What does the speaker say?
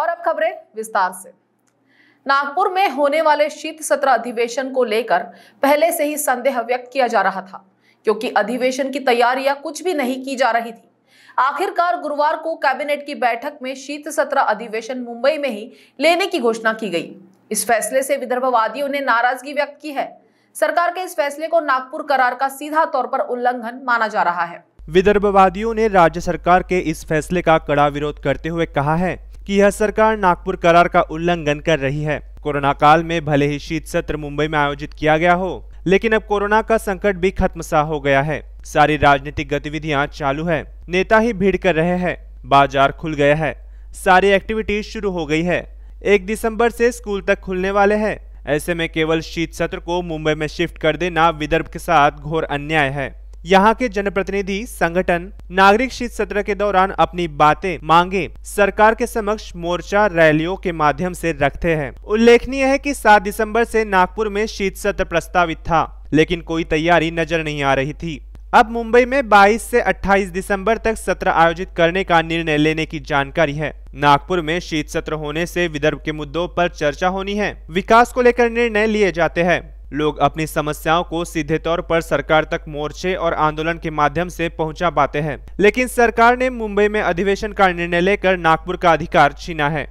और अब खबरें विस्तार से नागपुर में होने वाले शीत सत्र अधिवेशन को लेकर पहले से ही संदेह व्यक्त किया जा रहा था क्योंकि अधिवेशन की तैयारियां कुछ भी नहीं की जा रही थी आखिरकार गुरुवार को कैबिनेट की बैठक में शीत सत्र अधिवेशन मुंबई में ही लेने की घोषणा की गई इस फैसले से विदर्भवादियों ने नाराजगी व्यक्त की है सरकार के इस फैसले को नागपुर करार का सीधा तौर पर उल्लंघन माना जा रहा है विदर्भवादियों ने राज्य सरकार के इस फैसले का कड़ा विरोध करते हुए कहा है कि यह सरकार नागपुर करार का उल्लंघन कर रही है कोरोना काल में भले ही शीत सत्र मुंबई में आयोजित किया गया हो लेकिन अब कोरोना का संकट भी खत्म सा हो गया है सारी राजनीतिक गतिविधियां चालू है नेता ही भीड़ कर रहे हैं बाजार खुल गया है सारी एक्टिविटीज शुरू हो गई है एक दिसंबर से स्कूल तक खुलने वाले हैं ऐसे में केवल शीत सत्र को मुंबई में शिफ्ट कर देना विदर्भ के साथ घोर अन्याय है यहाँ के जनप्रतिनिधि संगठन नागरिक शीत सत्र के दौरान अपनी बातें मांगे सरकार के समक्ष मोर्चा रैलियों के माध्यम से रखते हैं उल्लेखनीय है कि 7 दिसंबर से नागपुर में शीत सत्र प्रस्तावित था लेकिन कोई तैयारी नजर नहीं आ रही थी अब मुंबई में 22 से 28 दिसंबर तक सत्र आयोजित करने का निर्णय लेने की जानकारी है नागपुर में शीत सत्र होने से विदर्भ के मुद्दों पर चर्चा होनी है विकास को लेकर निर्णय लिए जाते हैं लोग अपनी समस्याओं को सीधे तौर पर सरकार तक मोर्चे और आंदोलन के माध्यम से पहुंचा पाते हैं लेकिन सरकार ने मुंबई में अधिवेशन का निर्णय लेकर नागपुर का अधिकार छीना है